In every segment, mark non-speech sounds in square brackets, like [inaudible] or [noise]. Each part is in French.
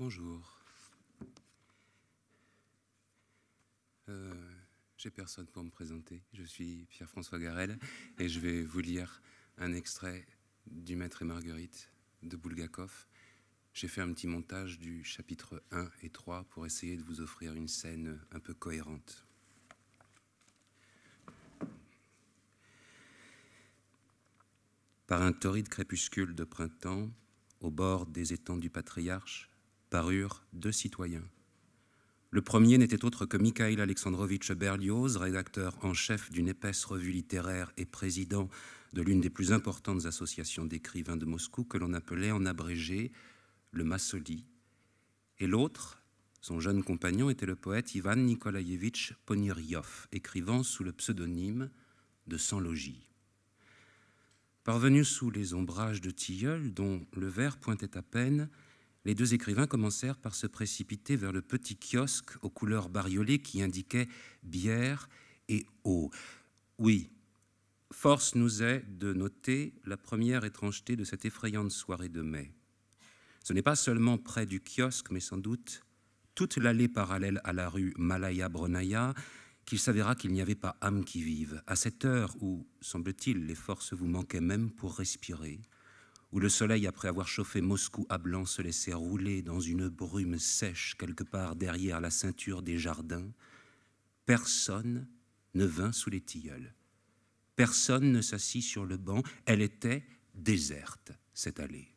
Bonjour. Euh, j'ai personne pour me présenter. Je suis Pierre-François Garel et je vais vous lire un extrait du Maître et Marguerite de Bulgakov. J'ai fait un petit montage du chapitre 1 et 3 pour essayer de vous offrir une scène un peu cohérente. Par un torride crépuscule de printemps, au bord des étangs du patriarche, parurent deux citoyens. Le premier n'était autre que Mikhail Alexandrovitch Berlioz, rédacteur en chef d'une épaisse revue littéraire et président de l'une des plus importantes associations d'écrivains de Moscou que l'on appelait en abrégé le Massoli. Et l'autre, son jeune compagnon, était le poète Ivan Nikolaïevitch Poniryov, écrivant sous le pseudonyme de Sans Logis. Parvenu sous les ombrages de tilleuls dont le verre pointait à peine, les deux écrivains commencèrent par se précipiter vers le petit kiosque aux couleurs bariolées qui indiquait bière et eau. Oui, force nous est de noter la première étrangeté de cette effrayante soirée de mai. Ce n'est pas seulement près du kiosque, mais sans doute toute l'allée parallèle à la rue Malaya-Bronaya qu'il s'avéra qu'il n'y avait pas âme qui vive. À cette heure où, semble-t-il, les forces vous manquaient même pour respirer, où le soleil, après avoir chauffé Moscou à blanc, se laissait rouler dans une brume sèche quelque part derrière la ceinture des jardins, personne ne vint sous les tilleuls. Personne ne s'assit sur le banc. Elle était déserte, cette allée.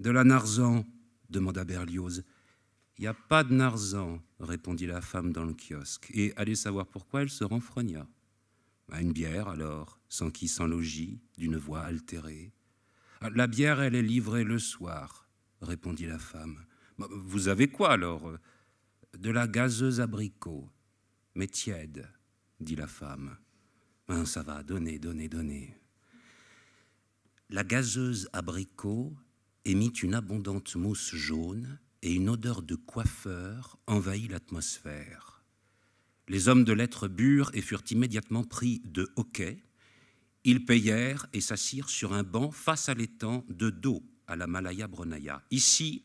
De la Narzan demanda Berlioz. Il n'y a pas de Narzan, répondit la femme dans le kiosque. Et allait savoir pourquoi elle se renfrogna. À bah, une bière, alors, sans qui, sans logis, d'une voix altérée. La bière, elle est livrée le soir, répondit la femme. Vous avez quoi alors De la gazeuse abricot, mais tiède, dit la femme. Hein, ça va, donnez, donnez, donnez. La gazeuse abricot émit une abondante mousse jaune et une odeur de coiffeur envahit l'atmosphère. Les hommes de lettres burent et furent immédiatement pris de hoquet ils payèrent et s'assirent sur un banc face à l'étang, de dos à la Malaya Bronaya. Ici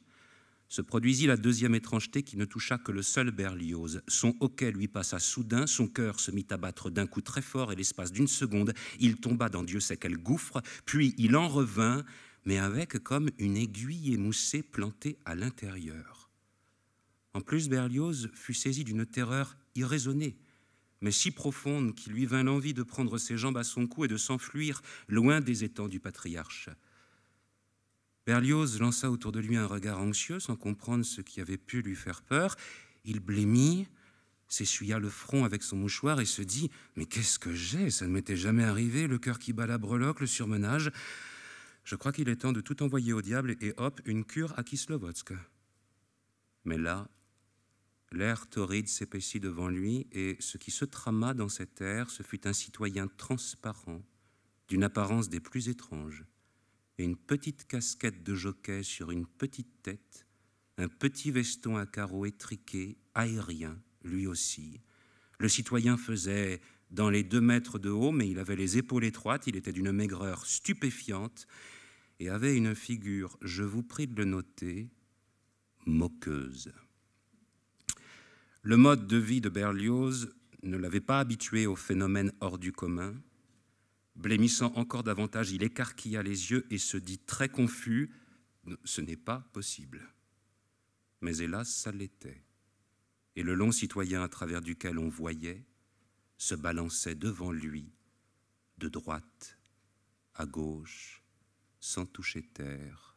se produisit la deuxième étrangeté qui ne toucha que le seul Berlioz. Son hoquet lui passa soudain, son cœur se mit à battre d'un coup très fort et l'espace d'une seconde, il tomba dans Dieu sait quel gouffre, puis il en revint, mais avec comme une aiguille émoussée plantée à l'intérieur. En plus, Berlioz fut saisi d'une terreur irraisonnée mais si profonde qu'il lui vint l'envie de prendre ses jambes à son cou et de s'enfuir loin des étangs du patriarche. Berlioz lança autour de lui un regard anxieux, sans comprendre ce qui avait pu lui faire peur. Il blêmit, s'essuya le front avec son mouchoir et se dit Mais qu'est-ce que j'ai Ça ne m'était jamais arrivé, le cœur qui bat la breloque, le surmenage. Je crois qu'il est temps de tout envoyer au diable et hop, une cure à Kislovodsk. Mais là, L'air torride s'épaissit devant lui, et ce qui se trama dans cet air, ce fut un citoyen transparent, d'une apparence des plus étranges, et une petite casquette de jockey sur une petite tête, un petit veston à carreaux étriqués, aérien, lui aussi. Le citoyen faisait dans les deux mètres de haut, mais il avait les épaules étroites, il était d'une maigreur stupéfiante, et avait une figure, je vous prie de le noter, moqueuse. Le mode de vie de Berlioz ne l'avait pas habitué aux phénomènes hors du commun. Blémissant encore davantage, il écarquilla les yeux et se dit très confus Ce n'est pas possible. Mais hélas, ça l'était. Et le long citoyen à travers duquel on voyait se balançait devant lui, de droite à gauche, sans toucher terre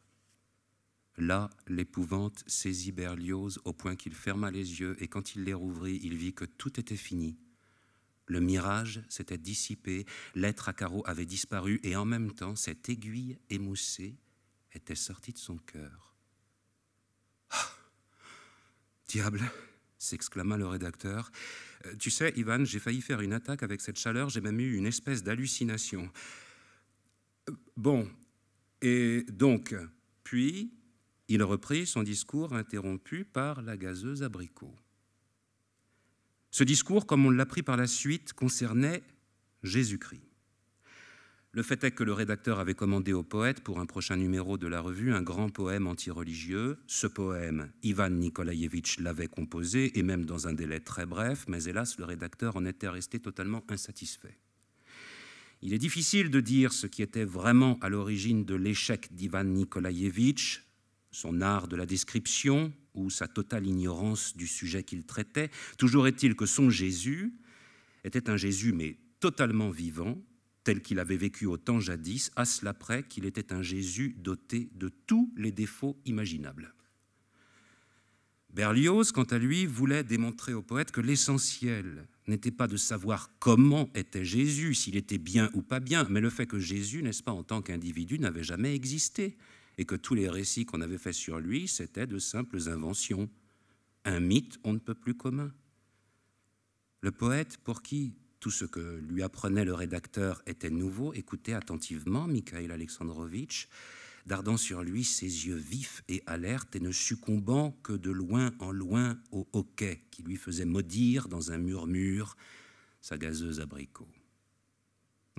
Là, l'épouvante saisit Berlioz au point qu'il ferma les yeux et quand il les rouvrit, il vit que tout était fini. Le mirage s'était dissipé, l'être à carreaux avait disparu et en même temps, cette aiguille émoussée était sortie de son cœur. Ah Diable s'exclama le rédacteur. Euh, tu sais, Ivan, j'ai failli faire une attaque avec cette chaleur, j'ai même eu une espèce d'hallucination. Euh, bon, et donc, puis, il reprit son discours interrompu par la gazeuse abricot. Ce discours, comme on l'a pris par la suite, concernait Jésus-Christ. Le fait est que le rédacteur avait commandé au poète pour un prochain numéro de la revue un grand poème antireligieux. Ce poème, Ivan Nikolaïevitch l'avait composé, et même dans un délai très bref, mais hélas, le rédacteur en était resté totalement insatisfait. Il est difficile de dire ce qui était vraiment à l'origine de l'échec d'Ivan Nikolaevitch, son art de la description ou sa totale ignorance du sujet qu'il traitait. Toujours est-il que son Jésus était un Jésus, mais totalement vivant, tel qu'il avait vécu au temps jadis, à cela près qu'il était un Jésus doté de tous les défauts imaginables. Berlioz, quant à lui, voulait démontrer au poète que l'essentiel n'était pas de savoir comment était Jésus, s'il était bien ou pas bien, mais le fait que Jésus, n'est-ce pas, en tant qu'individu, n'avait jamais existé, et que tous les récits qu'on avait faits sur lui, c'était de simples inventions, un mythe on ne peut plus commun. Le poète, pour qui tout ce que lui apprenait le rédacteur était nouveau, écoutait attentivement Mikhail Alexandrovitch, dardant sur lui ses yeux vifs et alertes et ne succombant que de loin en loin au hoquet qui lui faisait maudire dans un murmure sa gazeuse abricot.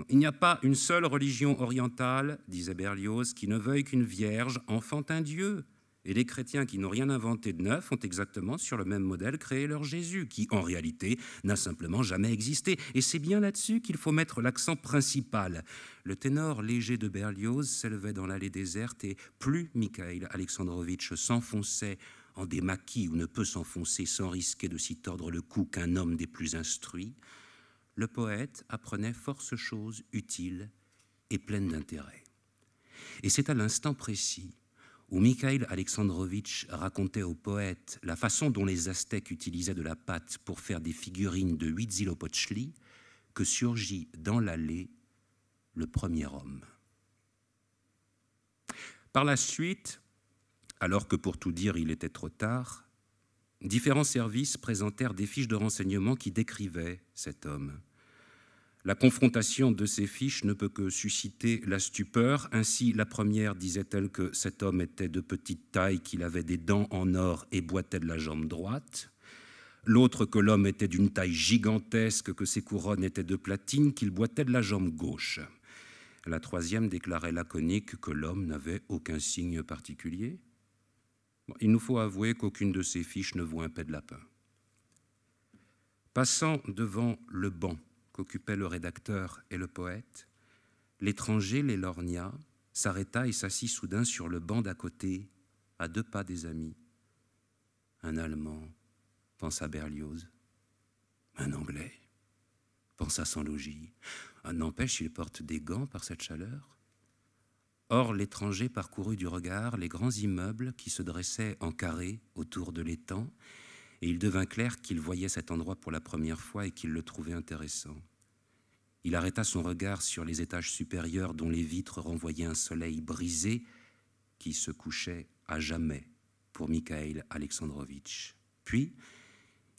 Il n'y a pas une seule religion orientale, disait Berlioz, qui ne veuille qu'une vierge enfante un Dieu. Et les chrétiens qui n'ont rien inventé de neuf ont exactement sur le même modèle créé leur Jésus, qui en réalité n'a simplement jamais existé. Et c'est bien là-dessus qu'il faut mettre l'accent principal. Le ténor léger de Berlioz s'élevait dans l'allée déserte et plus Mikhail Alexandrovitch s'enfonçait en des maquis où ne peut s'enfoncer sans risquer de s'y tordre le cou qu'un homme des plus instruits, le poète apprenait force choses utiles et pleines d'intérêt. Et c'est à l'instant précis où Mikhail Alexandrovitch racontait au poète la façon dont les Aztèques utilisaient de la pâte pour faire des figurines de Huitzilopochtli que surgit dans l'allée le premier homme. Par la suite, alors que pour tout dire il était trop tard, différents services présentèrent des fiches de renseignement qui décrivaient cet homme. La confrontation de ces fiches ne peut que susciter la stupeur. Ainsi, la première disait-elle que cet homme était de petite taille, qu'il avait des dents en or et boitait de la jambe droite. L'autre que l'homme était d'une taille gigantesque, que ses couronnes étaient de platine, qu'il boitait de la jambe gauche. La troisième déclarait laconique que l'homme n'avait aucun signe particulier il nous faut avouer qu'aucune de ces fiches ne vaut un pet de lapin. Passant devant le banc qu'occupaient le rédacteur et le poète, l'étranger les lorgna, s'arrêta et s'assit soudain sur le banc d'à côté, à deux pas des amis. Un Allemand, pensa Berlioz. Un Anglais, pensa sans logis. Ah, n'empêche, il porte des gants par cette chaleur. Or, l'étranger parcourut du regard les grands immeubles qui se dressaient en carré autour de l'étang, et il devint clair qu'il voyait cet endroit pour la première fois et qu'il le trouvait intéressant. Il arrêta son regard sur les étages supérieurs dont les vitres renvoyaient un soleil brisé qui se couchait à jamais pour Mikhail Alexandrovitch. Puis,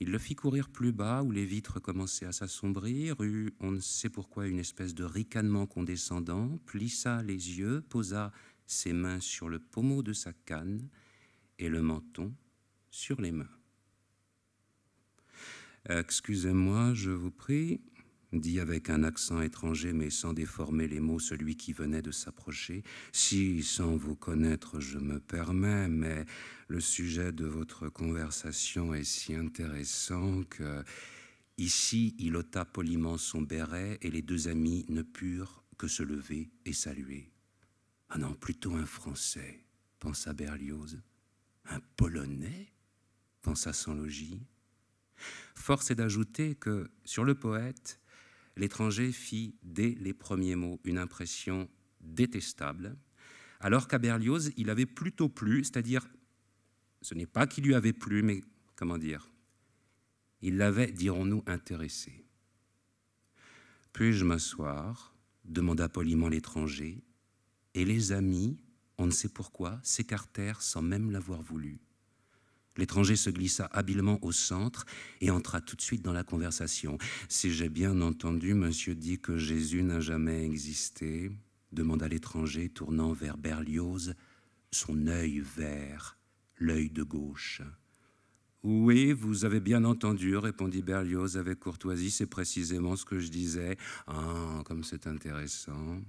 il le fit courir plus bas, où les vitres commençaient à s'assombrir, eut, on ne sait pourquoi, une espèce de ricanement condescendant, plissa les yeux, posa ses mains sur le pommeau de sa canne et le menton sur les mains. Excusez-moi, je vous prie, dit avec un accent étranger mais sans déformer les mots celui qui venait de s'approcher. Si, sans vous connaître, je me permets, mais le sujet de votre conversation est si intéressant que... Ici, il ôta poliment son béret et les deux amis ne purent que se lever et saluer. Ah non, plutôt un Français, pensa Berlioz. Un Polonais pensa sans logis. Force est d'ajouter que, sur le poète, l'étranger fit dès les premiers mots une impression détestable, alors qu'à Berlioz, il avait plutôt plu, c'est-à-dire, ce n'est pas qu'il lui avait plu, mais comment dire, il l'avait, dirons-nous, intéressé. Puis-je m'asseoir demanda poliment l'étranger, et les amis, on ne sait pourquoi, s'écartèrent sans même l'avoir voulu. L'étranger se glissa habilement au centre et entra tout de suite dans la conversation. Si j'ai bien entendu, monsieur dit que Jésus n'a jamais existé demanda l'étranger, tournant vers Berlioz son œil vert, l'œil de gauche. Oui, vous avez bien entendu, répondit Berlioz avec courtoisie, c'est précisément ce que je disais. Ah, comme c'est intéressant.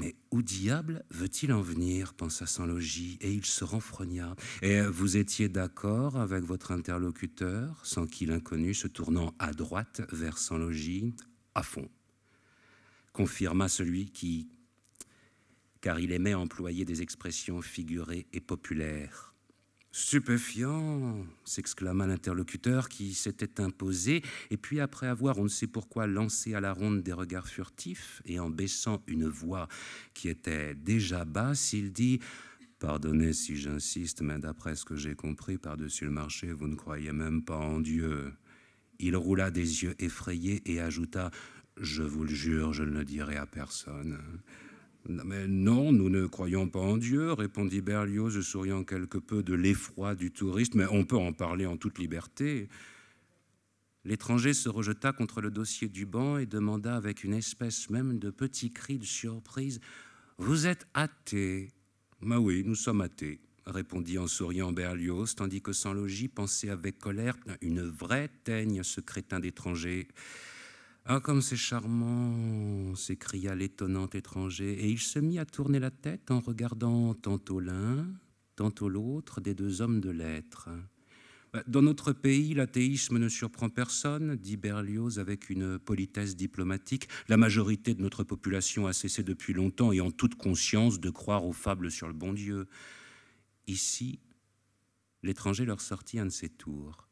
Mais où diable veut-il en venir pensa sans logis, et il se renfrogna. Et vous étiez d'accord avec votre interlocuteur, sans qui l'inconnu, se tournant à droite vers sans logis, à fond confirma celui qui, car il aimait employer des expressions figurées et populaires, Stupéfiant s'exclama l'interlocuteur qui s'était imposé, et puis après avoir, on ne sait pourquoi, lancé à la ronde des regards furtifs, et en baissant une voix qui était déjà basse, il dit Pardonnez si j'insiste, mais d'après ce que j'ai compris, par-dessus le marché, vous ne croyez même pas en Dieu. Il roula des yeux effrayés et ajouta Je vous le jure, je ne le dirai à personne. Mais non, nous ne croyons pas en Dieu, répondit Berlioz, souriant quelque peu de l'effroi du touriste, mais on peut en parler en toute liberté. L'étranger se rejeta contre le dossier du banc et demanda avec une espèce même de petit cri de surprise Vous êtes athée Bah oui, nous sommes athées, répondit en souriant Berlioz, tandis que sans logis pensait avec colère Une vraie teigne, ce crétin d'étranger. Ah, comme c'est charmant s'écria l'étonnant étranger, et il se mit à tourner la tête en regardant tantôt l'un, tantôt l'autre des deux hommes de lettres. Bah, dans notre pays, l'athéisme ne surprend personne, dit Berlioz avec une politesse diplomatique. La majorité de notre population a cessé depuis longtemps et en toute conscience de croire aux fables sur le bon Dieu. Ici, l'étranger leur sortit un de ses tours.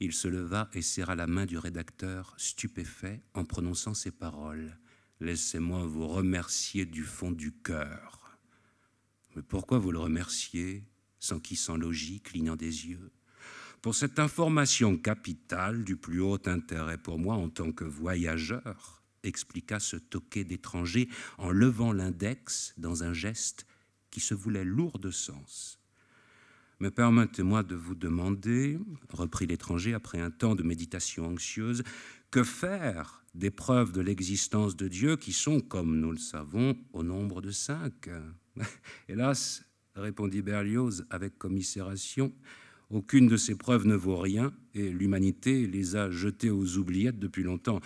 Il se leva et serra la main du rédacteur, stupéfait, en prononçant ces paroles. Laissez-moi vous remercier du fond du cœur. Mais pourquoi vous le remercier, sans qui sans logis, clignant des yeux Pour cette information capitale du plus haut intérêt pour moi en tant que voyageur, expliqua ce toquet d'étranger en levant l'index dans un geste qui se voulait lourd de sens. Mais permettez-moi de vous demander, reprit l'étranger après un temps de méditation anxieuse, que faire des preuves de l'existence de Dieu qui sont, comme nous le savons, au nombre de cinq Hélas, répondit Berlioz avec commisération, aucune de ces preuves ne vaut rien et l'humanité les a jetées aux oubliettes depuis longtemps.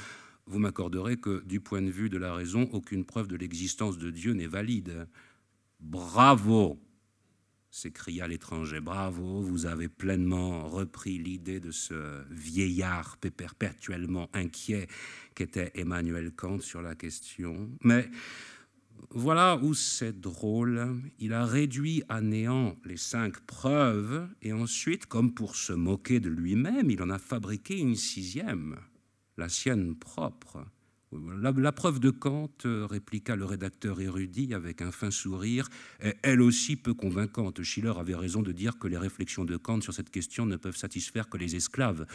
Vous m'accorderez que, du point de vue de la raison, aucune preuve de l'existence de Dieu n'est valide. Bravo s'écria l'étranger. Bravo, vous avez pleinement repris l'idée de ce vieillard perpétuellement inquiet qu'était Emmanuel Kant sur la question. Mais voilà où c'est drôle. Il a réduit à néant les cinq preuves et ensuite, comme pour se moquer de lui-même, il en a fabriqué une sixième, la sienne propre. La, preuve de Kant, euh, répliqua le rédacteur érudit avec un fin sourire, est elle aussi peu convaincante. Schiller avait raison de dire que les réflexions de Kant sur cette question ne peuvent satisfaire que les esclaves.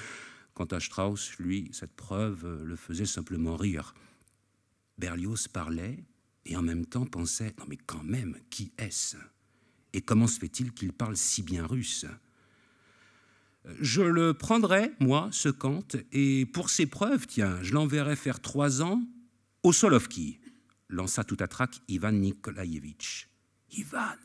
Quant à Strauss, lui, cette preuve euh, le faisait simplement rire. Berlioz parlait et en même temps pensait Non, mais quand même, qui est-ce Et comment se fait-il qu'il parle si bien russe je le prendrai, moi, ce Kant, et pour ses preuves, tiens, je l'enverrai faire trois ans au Solovki, lança tout à trac Ivan Nikolaevitch. Ivan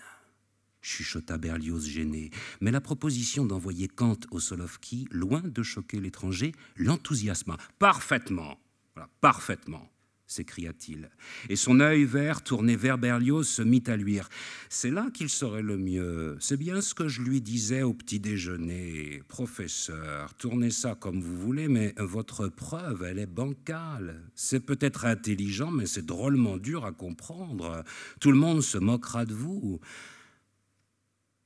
chuchota Berlioz gêné. Mais la proposition d'envoyer Kant au Solovki, loin de choquer l'étranger, l'enthousiasma. Parfaitement voilà, Parfaitement s'écria-t-il. Et son œil vert tourné vers Berlioz se mit à luire. C'est là qu'il serait le mieux. C'est bien ce que je lui disais au petit déjeuner. Professeur, tournez ça comme vous voulez, mais votre preuve, elle est bancale. C'est peut-être intelligent, mais c'est drôlement dur à comprendre. Tout le monde se moquera de vous.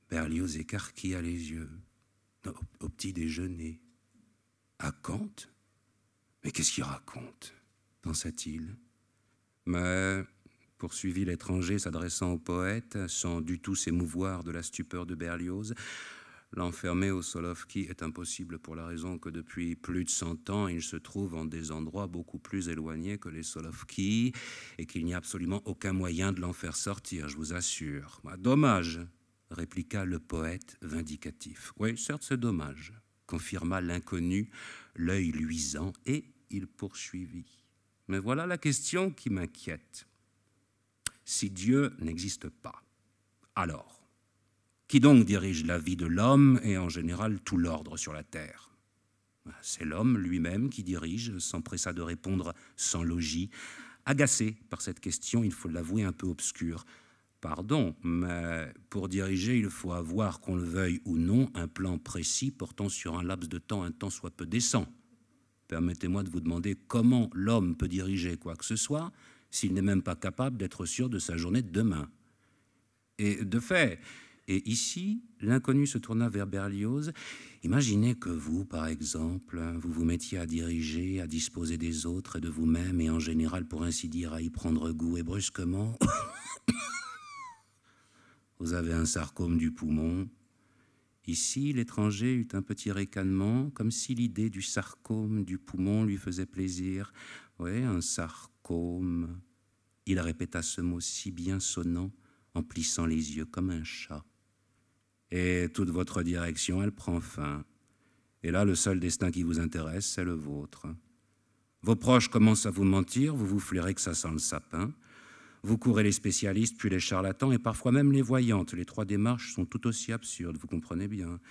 Berlioz écarquilla les yeux. Au, petit déjeuner. À Kant Mais qu'est-ce qu'il raconte pensa-t-il. Mais, poursuivit l'étranger s'adressant au poète, sans du tout s'émouvoir de la stupeur de Berlioz, l'enfermer au Solovki est impossible pour la raison que depuis plus de cent ans, il se trouve en des endroits beaucoup plus éloignés que les Solovki et qu'il n'y a absolument aucun moyen de l'en faire sortir, je vous assure. Ah, dommage, répliqua le poète vindicatif. Oui, certes, c'est dommage, confirma l'inconnu, l'œil luisant, et il poursuivit. Mais voilà la question qui m'inquiète. Si Dieu n'existe pas, alors, qui donc dirige la vie de l'homme et en général tout l'ordre sur la Terre ben, C'est l'homme lui-même qui dirige, s'empressa de répondre sans logis. Agacé par cette question, il faut l'avouer un peu obscure. Pardon, mais pour diriger, il faut avoir, qu'on le veuille ou non, un plan précis portant sur un laps de temps un temps soit peu décent permettez-moi de vous demander comment l'homme peut diriger quoi que ce soit s'il n'est même pas capable d'être sûr de sa journée de demain. Et de fait, et ici, l'inconnu se tourna vers Berlioz. Imaginez que vous, par exemple, vous vous mettiez à diriger, à disposer des autres et de vous-même, et en général, pour ainsi dire, à y prendre goût, et brusquement, [coughs] vous avez un sarcome du poumon, Ici, l'étranger eut un petit récanement, comme si l'idée du sarcome du poumon lui faisait plaisir. Oui, un sarcome. Il répéta ce mot si bien sonnant, en plissant les yeux comme un chat. Et toute votre direction, elle prend fin. Et là, le seul destin qui vous intéresse, c'est le vôtre. Vos proches commencent à vous mentir, vous vous flairez que ça sent le sapin. Vous courez les spécialistes, puis les charlatans, et parfois même les voyantes. Les trois démarches sont tout aussi absurdes, vous comprenez bien.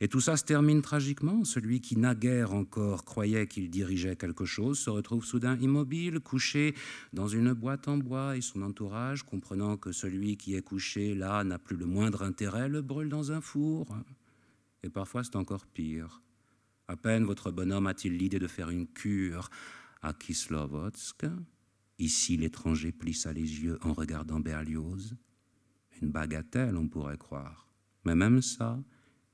Et tout ça se termine tragiquement. Celui qui naguère encore croyait qu'il dirigeait quelque chose se retrouve soudain immobile, couché dans une boîte en bois, et son entourage, comprenant que celui qui est couché là n'a plus le moindre intérêt, le brûle dans un four. Et parfois c'est encore pire. À peine votre bonhomme a-t-il l'idée de faire une cure à Kislovodsk Ici, l'étranger plissa les yeux en regardant Berlioz. Une bagatelle, on pourrait croire. Mais même ça,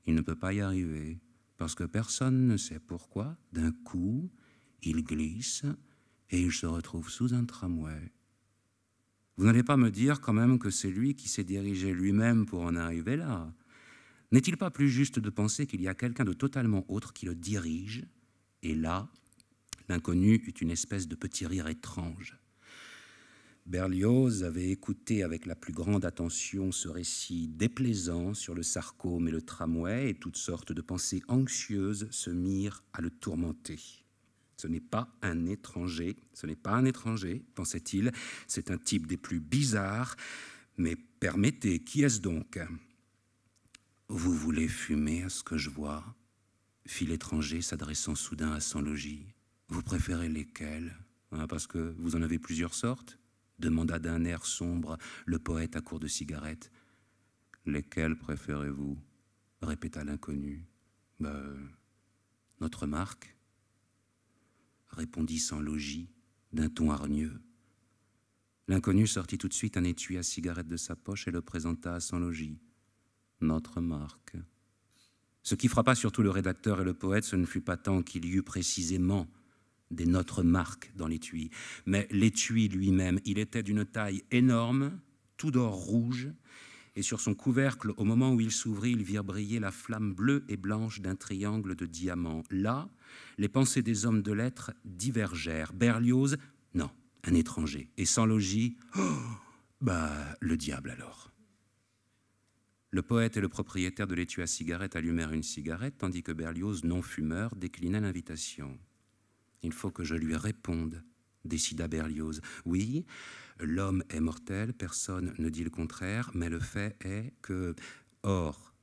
il ne peut pas y arriver, parce que personne ne sait pourquoi, d'un coup, il glisse et il se retrouve sous un tramway. Vous n'allez pas me dire quand même que c'est lui qui s'est dirigé lui-même pour en arriver là. N'est-il pas plus juste de penser qu'il y a quelqu'un de totalement autre qui le dirige Et là, l'inconnu eut une espèce de petit rire étrange. Berlioz avait écouté avec la plus grande attention ce récit déplaisant sur le sarcome et le tramway, et toutes sortes de pensées anxieuses se mirent à le tourmenter. Ce n'est pas un étranger, ce n'est pas un étranger, pensait-il, c'est un type des plus bizarres, mais permettez, qui est-ce donc Vous voulez fumer à ce que je vois fit l'étranger s'adressant soudain à son logis. Vous préférez lesquels hein, Parce que vous en avez plusieurs sortes demanda d'un air sombre le poète à court de cigarettes. Lesquels préférez-vous répéta l'inconnu. Bah, notre marque répondit sans logis, d'un ton hargneux. L'inconnu sortit tout de suite un étui à cigarette de sa poche et le présenta à sans logis. Notre marque. Ce qui frappa surtout le rédacteur et le poète, ce ne fut pas tant qu'il y eût précisément des notes marques dans l'étui. Mais l'étui lui-même, il était d'une taille énorme, tout d'or rouge, et sur son couvercle, au moment où il s'ouvrit, il virent briller la flamme bleue et blanche d'un triangle de diamants Là, les pensées des hommes de lettres divergèrent. Berlioz, non, un étranger. Et sans logis, oh, bah, le diable alors. Le poète et le propriétaire de l'étui à cigarette allumèrent une cigarette, tandis que Berlioz, non fumeur, déclina l'invitation. Il faut que je lui réponde, décida Berlioz. Oui, l'homme est mortel, personne ne dit le contraire, mais le fait est que, or,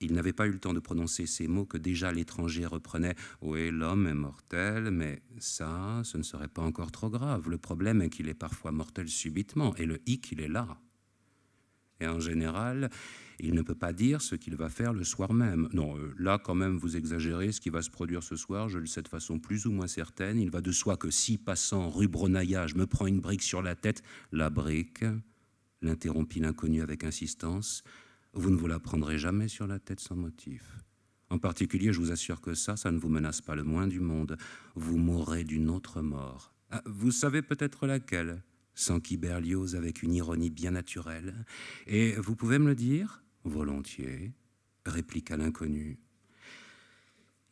il n'avait pas eu le temps de prononcer ces mots que déjà l'étranger reprenait. Oui, l'homme est mortel, mais ça, ce ne serait pas encore trop grave. Le problème est qu'il est parfois mortel subitement, et le hic, il est là. Et en général, il ne peut pas dire ce qu'il va faire le soir même. Non, euh, là quand même, vous exagérez, ce qui va se produire ce soir, je le sais de façon plus ou moins certaine, il va de soi que si, passant rue je me prend une brique sur la tête, la brique, l'interrompit l'inconnu avec insistance, vous ne vous la prendrez jamais sur la tête sans motif. En particulier, je vous assure que ça, ça ne vous menace pas le moins du monde. Vous mourrez d'une autre mort. Ah, vous savez peut-être laquelle qui Berlioz avec une ironie bien naturelle. Et vous pouvez me le dire Volontiers, répliqua l'inconnu.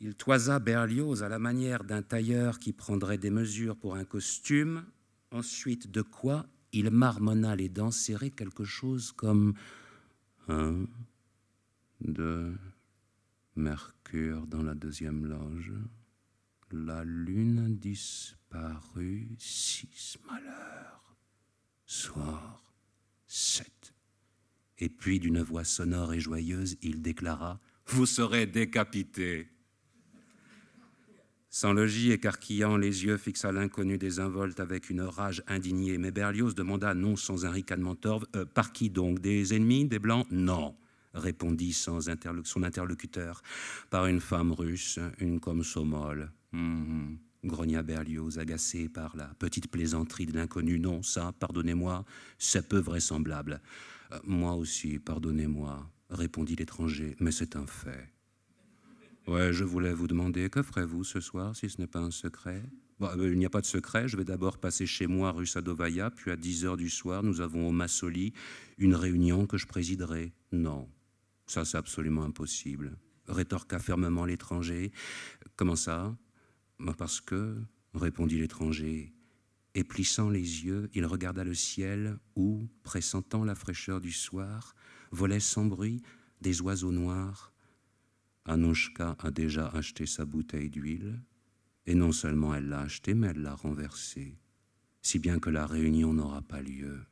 Il toisa Berlioz à la manière d'un tailleur qui prendrait des mesures pour un costume, ensuite de quoi il marmonna les dents serrées quelque chose comme un, deux, Mercure dans la deuxième loge. La lune disparut, six malheurs soir, sept. Et puis, d'une voix sonore et joyeuse, il déclara Vous serez décapité. Sans logis, écarquillant les yeux, fixa l'inconnu involtes avec une rage indignée. Mais Berlioz demanda, non sans un ricanement torve, euh, Par qui donc Des ennemis Des blancs Non répondit sans son interlocuteur, par une femme russe, une comme Sommol. Mmh, mmh grogna Berlioz, agacé par la petite plaisanterie de l'inconnu. Non, ça, pardonnez-moi, c'est peu vraisemblable. Euh, moi aussi, pardonnez-moi, répondit l'étranger, mais c'est un fait. Ouais, je voulais vous demander, que ferez-vous ce soir si ce n'est pas un secret euh, Il n'y a pas de secret, je vais d'abord passer chez moi rue Sadovaya, puis à 10 heures du soir, nous avons au Massoli une réunion que je présiderai. Non, ça c'est absolument impossible, rétorqua fermement l'étranger. Comment ça parce que, répondit l'étranger, et plissant les yeux, il regarda le ciel où, pressentant la fraîcheur du soir, volaient sans bruit des oiseaux noirs. Anouchka a déjà acheté sa bouteille d'huile, et non seulement elle l'a achetée, mais elle l'a renversée, si bien que la réunion n'aura pas lieu.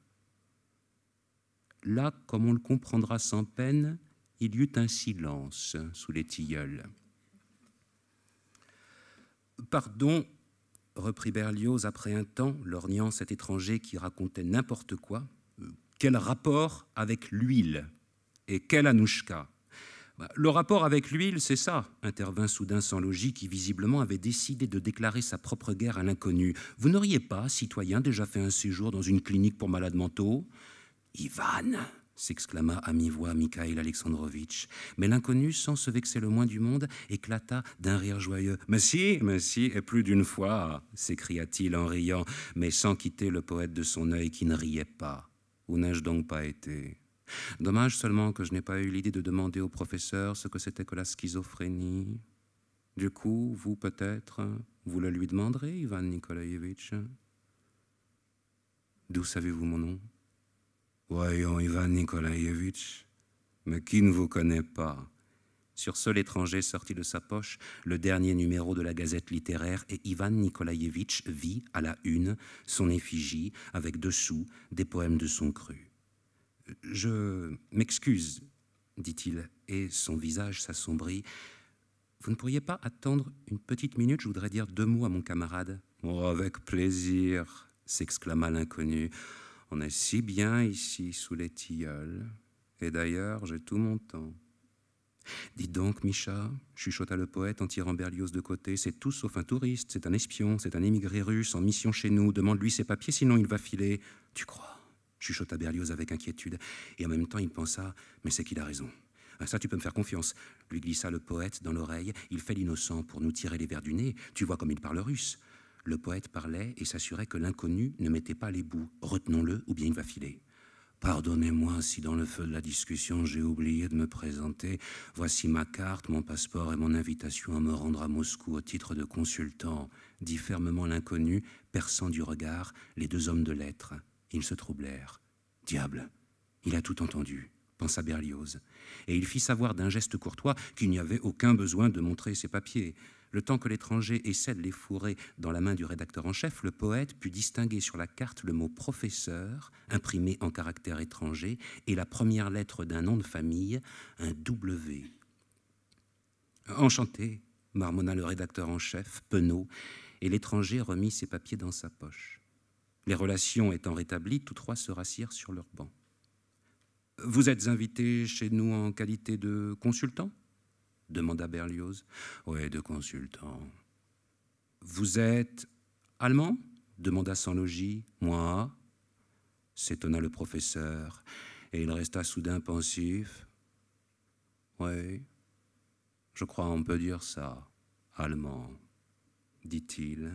Là, comme on le comprendra sans peine, il y eut un silence sous les tilleuls. Pardon, reprit Berlioz après un temps, lorgnant cet étranger qui racontait n'importe quoi. Euh, quel rapport avec l'huile Et quel Anouchka bah, le rapport avec l'huile, c'est ça, intervint soudain sans logique qui visiblement avait décidé de déclarer sa propre guerre à l'inconnu. Vous n'auriez pas, citoyen, déjà fait un séjour dans une clinique pour malades mentaux Ivan s'exclama à mi-voix Mikhail Alexandrovitch. Mais l'inconnu, sans se vexer le moins du monde, éclata d'un rire joyeux. Mais si, mais si, et plus d'une fois s'écria-t-il en riant, mais sans quitter le poète de son œil qui ne riait pas. Où n'ai-je donc pas été Dommage seulement que je n'ai pas eu l'idée de demander au professeur ce que c'était que la schizophrénie. Du coup, vous peut-être, vous le lui demanderez, Ivan Nikolaevitch. D'où savez-vous mon nom Voyons, Ivan Nikolaïevitch, mais qui ne vous connaît pas Sur ce, l'étranger sortit de sa poche le dernier numéro de la gazette littéraire et Ivan Nikolaïevitch vit à la une son effigie avec dessous des poèmes de son cru. Je m'excuse, dit-il, et son visage s'assombrit. Vous ne pourriez pas attendre une petite minute Je voudrais dire deux mots à mon camarade. Oh, avec plaisir, s'exclama l'inconnu. On est si bien ici sous les tilleuls, et d'ailleurs j'ai tout mon temps. Dis donc, Micha, chuchota le poète en tirant Berlioz de côté, c'est tout sauf un touriste, c'est un espion, c'est un émigré russe en mission chez nous, demande-lui ses papiers, sinon il va filer. Tu crois chuchota Berlioz avec inquiétude, et en même temps il pensa, mais c'est qu'il a raison. Ah, ça, tu peux me faire confiance, lui glissa le poète dans l'oreille. Il fait l'innocent pour nous tirer les verres du nez. Tu vois comme il parle russe. Le poète parlait et s'assurait que l'inconnu ne mettait pas les bouts. Retenons-le ou bien il va filer. Pardonnez-moi si dans le feu de la discussion j'ai oublié de me présenter. Voici ma carte, mon passeport et mon invitation à me rendre à Moscou au titre de consultant. Dit fermement l'inconnu, perçant du regard les deux hommes de lettres. Ils se troublèrent. Diable, il a tout entendu, pensa Berlioz. Et il fit savoir d'un geste courtois qu'il n'y avait aucun besoin de montrer ses papiers. Le temps que l'étranger essaie de les fourrer dans la main du rédacteur en chef, le poète put distinguer sur la carte le mot professeur, imprimé en caractère étranger, et la première lettre d'un nom de famille, un W. Enchanté, marmonna le rédacteur en chef, penaud, et l'étranger remit ses papiers dans sa poche. Les relations étant rétablies, tous trois se rassirent sur leur banc. Vous êtes invité chez nous en qualité de consultant demanda Berlioz. Oui, de consultant. Vous êtes allemand demanda sans logis. Moi s'étonna le professeur, et il resta soudain pensif. Oui, je crois on peut dire ça, allemand, dit-il.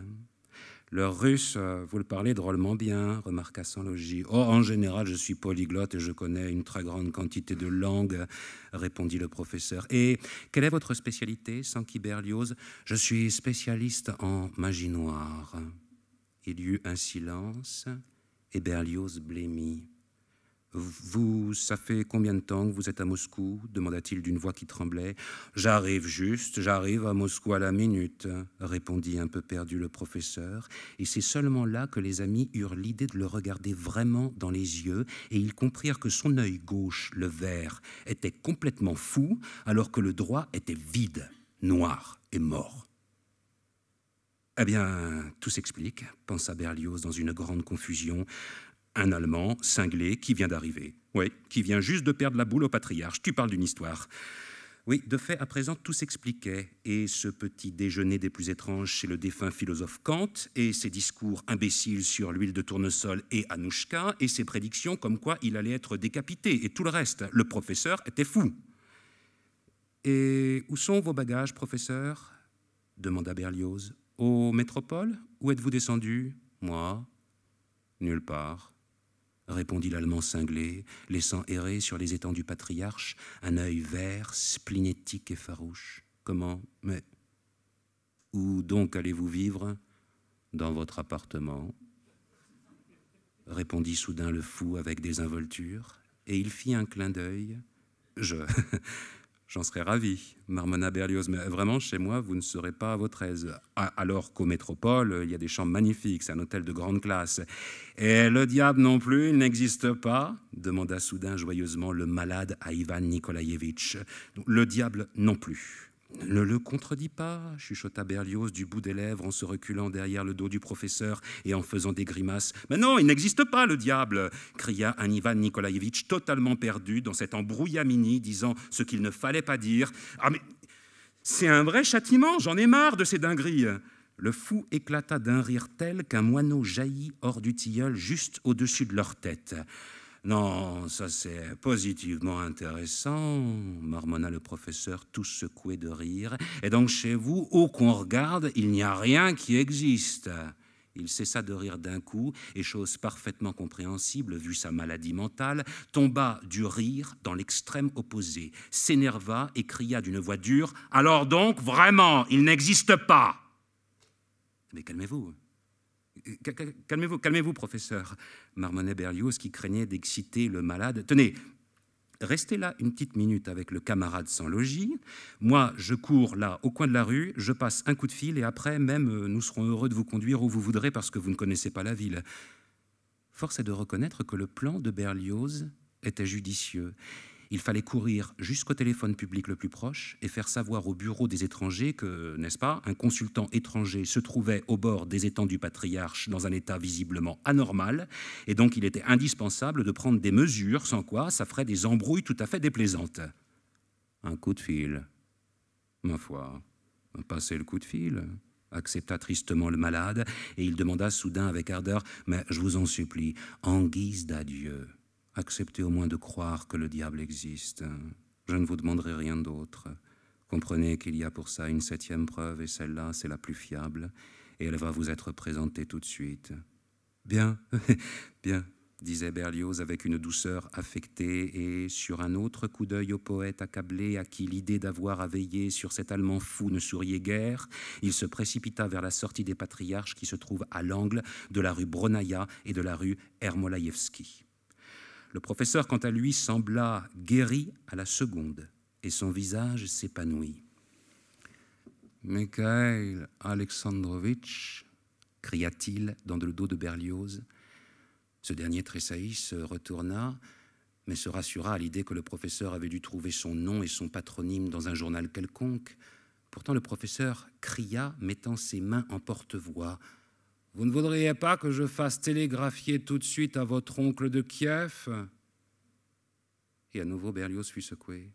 Le russe, euh, vous le parlez drôlement bien, remarqua sans logis. Oh, en général, je suis polyglotte et je connais une très grande quantité de langues, répondit le professeur. Et quelle est votre spécialité, Sanky Berlioz Je suis spécialiste en magie noire. Il y eut un silence et Berlioz blêmit. Vous, ça fait combien de temps que vous êtes à Moscou demanda-t-il d'une voix qui tremblait. J'arrive juste, j'arrive à Moscou à la minute, répondit un peu perdu le professeur. Et c'est seulement là que les amis eurent l'idée de le regarder vraiment dans les yeux, et ils comprirent que son œil gauche, le vert, était complètement fou, alors que le droit était vide, noir et mort. Eh bien, tout s'explique, pensa Berlioz dans une grande confusion un Allemand cinglé qui vient d'arriver. Oui, qui vient juste de perdre la boule au patriarche. Tu parles d'une histoire. Oui, de fait, à présent, tout s'expliquait, et ce petit déjeuner des plus étranges chez le défunt philosophe Kant, et ses discours imbéciles sur l'huile de tournesol et Anouchka, et ses prédictions comme quoi il allait être décapité, et tout le reste, le professeur était fou. Et où sont vos bagages, professeur demanda Berlioz. Au métropole Où êtes-vous descendu Moi Nulle part répondit l'Allemand cinglé, laissant errer sur les étangs du patriarche un œil vert, splinétique et farouche. Comment Mais où donc allez-vous vivre Dans votre appartement répondit soudain le fou avec désinvolture, et il fit un clin d'œil. Je, J'en serais ravi, Marmona Berlioz, mais vraiment, chez moi, vous ne serez pas à votre aise. Alors qu'au métropole, il y a des chambres magnifiques, c'est un hôtel de grande classe. Et le diable non plus, il n'existe pas demanda soudain joyeusement le malade à Ivan Nikolaïevitch. « Le diable non plus. Ne le contredis pas, chuchota Berlioz du bout des lèvres en se reculant derrière le dos du professeur et en faisant des grimaces. Mais non, il n'existe pas, le diable cria un Ivan Nikolaïevitch totalement perdu dans cet embrouillamini disant ce qu'il ne fallait pas dire. Ah, mais c'est un vrai châtiment, j'en ai marre de ces dingueries Le fou éclata d'un rire tel qu'un moineau jaillit hors du tilleul juste au-dessus de leur tête. Non, ça c'est positivement intéressant, marmonna le professeur, tout secoué de rire. Et donc chez vous, où qu'on regarde, il n'y a rien qui existe. Il cessa de rire d'un coup, et chose parfaitement compréhensible vu sa maladie mentale, tomba du rire dans l'extrême opposé, s'énerva et cria d'une voix dure Alors donc, vraiment, il n'existe pas Mais calmez-vous, Calmez-vous, calmez-vous, professeur, marmonnait Berlioz qui craignait d'exciter le malade. Tenez, restez là une petite minute avec le camarade sans logis. Moi, je cours là au coin de la rue, je passe un coup de fil et après, même, euh, nous serons heureux de vous conduire où vous voudrez parce que vous ne connaissez pas la ville. Force est de reconnaître que le plan de Berlioz était judicieux. Il fallait courir jusqu'au téléphone public le plus proche et faire savoir au bureau des étrangers que, n'est-ce pas, un consultant étranger se trouvait au bord des étangs du patriarche dans un état visiblement anormal, et donc il était indispensable de prendre des mesures, sans quoi ça ferait des embrouilles tout à fait déplaisantes. Un coup de fil. Ma foi, passez le coup de fil accepta tristement le malade, et il demanda soudain avec ardeur Mais je vous en supplie, en guise d'adieu, acceptez au moins de croire que le diable existe. Je ne vous demanderai rien d'autre. Comprenez qu'il y a pour ça une septième preuve, et celle-là, c'est la plus fiable, et elle va vous être présentée tout de suite. Bien, [laughs] bien, disait Berlioz avec une douceur affectée, et sur un autre coup d'œil au poète accablé, à qui l'idée d'avoir à veiller sur cet Allemand fou ne souriait guère, il se précipita vers la sortie des patriarches qui se trouve à l'angle de la rue Bronaya et de la rue Hermolaïevski. Le professeur, quant à lui, sembla guéri à la seconde, et son visage s'épanouit. Mikhail Alexandrovitch, cria-t-il dans le dos de Berlioz. Ce dernier tressaillit, se retourna, mais se rassura à l'idée que le professeur avait dû trouver son nom et son patronyme dans un journal quelconque. Pourtant, le professeur cria, mettant ses mains en porte-voix. Vous ne voudriez pas que je fasse télégraphier tout de suite à votre oncle de Kiev Et à nouveau Berlioz fut secoué.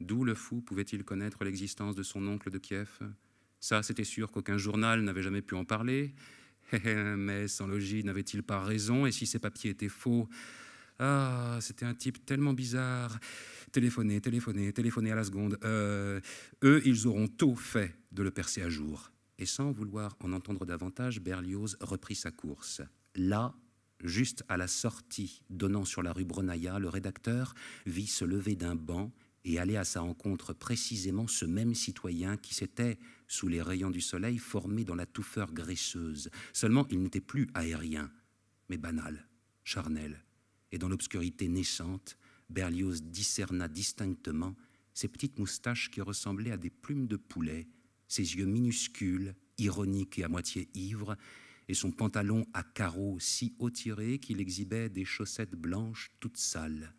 D'où le fou pouvait-il connaître l'existence de son oncle de Kiev Ça, c'était sûr qu'aucun journal n'avait jamais pu en parler. Eh, eh, mais sans logis, n'avait-il pas raison Et si ses papiers étaient faux Ah, c'était un type tellement bizarre. Téléphoner, téléphoner, téléphoner à la seconde. Euh, eux, ils auront tôt fait de le percer à jour. Et sans vouloir en entendre davantage, Berlioz reprit sa course. Là, juste à la sortie donnant sur la rue Brenaya, le rédacteur vit se lever d'un banc et aller à sa rencontre précisément ce même citoyen qui s'était, sous les rayons du soleil, formé dans la touffeur graisseuse. Seulement, il n'était plus aérien, mais banal, charnel. Et dans l'obscurité naissante, Berlioz discerna distinctement ses petites moustaches qui ressemblaient à des plumes de poulet ses yeux minuscules, ironiques et à moitié ivres, et son pantalon à carreaux si haut tiré qu'il exhibait des chaussettes blanches toutes sales.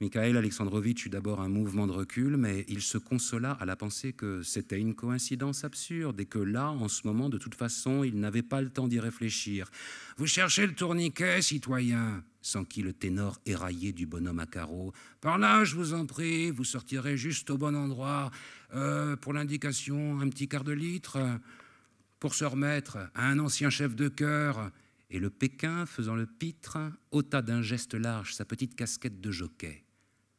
Mikhail Alexandrovitch eut d'abord un mouvement de recul, mais il se consola à la pensée que c'était une coïncidence absurde et que là, en ce moment, de toute façon, il n'avait pas le temps d'y réfléchir. Vous cherchez le tourniquet, citoyen qui le ténor éraillé du bonhomme à carreaux. Par là, je vous en prie, vous sortirez juste au bon endroit. Euh, pour l'indication, un petit quart de litre pour se remettre à un ancien chef de cœur et le Pékin, faisant le pitre, ôta d'un geste large sa petite casquette de jockey.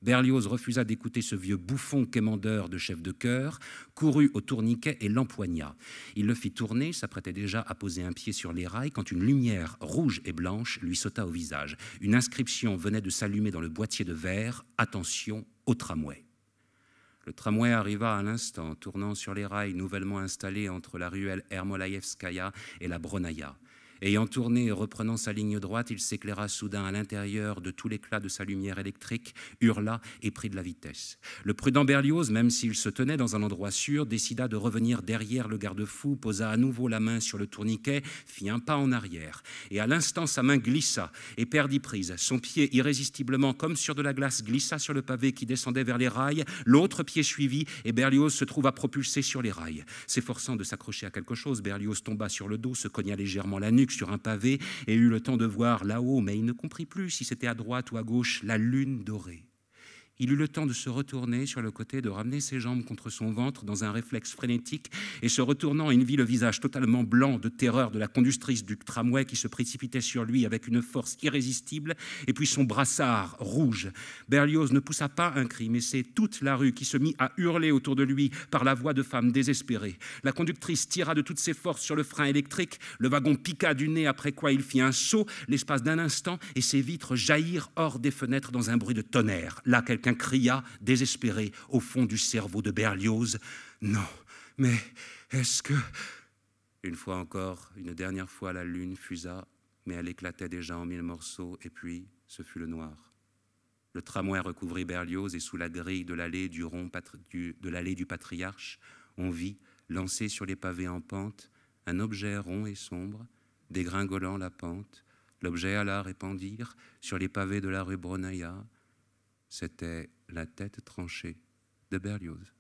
Berlioz refusa d'écouter ce vieux bouffon quémandeur de chef de chœur, courut au tourniquet et l'empoigna. Il le fit tourner, s'apprêtait déjà à poser un pied sur les rails quand une lumière rouge et blanche lui sauta au visage. Une inscription venait de s'allumer dans le boîtier de verre Attention au tramway. Le tramway arriva à l'instant, tournant sur les rails nouvellement installés entre la ruelle Hermolaïevskaya et la Bronaïa. Ayant tourné et reprenant sa ligne droite, il s'éclaira soudain à l'intérieur de tout l'éclat de sa lumière électrique, hurla et prit de la vitesse. Le prudent Berlioz, même s'il se tenait dans un endroit sûr, décida de revenir derrière le garde-fou, posa à nouveau la main sur le tourniquet, fit un pas en arrière, et à l'instant sa main glissa et perdit prise. Son pied, irrésistiblement comme sur de la glace, glissa sur le pavé qui descendait vers les rails, l'autre pied suivit, et Berlioz se trouva propulsé sur les rails. S'efforçant de s'accrocher à quelque chose, Berlioz tomba sur le dos, se cogna légèrement la nuque sur un pavé et eut le temps de voir là-haut, mais il ne comprit plus si c'était à droite ou à gauche, la lune dorée. Il eut le temps de se retourner sur le côté, de ramener ses jambes contre son ventre dans un réflexe frénétique, et se retournant, il vit le visage totalement blanc de terreur de la conductrice du tramway qui se précipitait sur lui avec une force irrésistible, et puis son brassard rouge. Berlioz ne poussa pas un cri, mais c'est toute la rue qui se mit à hurler autour de lui par la voix de femme désespérée La conductrice tira de toutes ses forces sur le frein électrique, le wagon piqua du nez, après quoi il fit un saut, l'espace d'un instant, et ses vitres jaillirent hors des fenêtres dans un bruit de tonnerre. Là, un cria, désespéré, au fond du cerveau de Berlioz. Non, mais est-ce que... Une fois encore, une dernière fois, la lune fusa, mais elle éclatait déjà en mille morceaux, et puis ce fut le noir. Le tramway recouvrit Berlioz, et sous la grille de l'allée du, rond de l'allée du patriarche, on vit, lancé sur les pavés en pente, un objet rond et sombre, dégringolant la pente, l'objet alla répandir sur les pavés de la rue Bronaya, c'était La tête tranchée de Berlioz.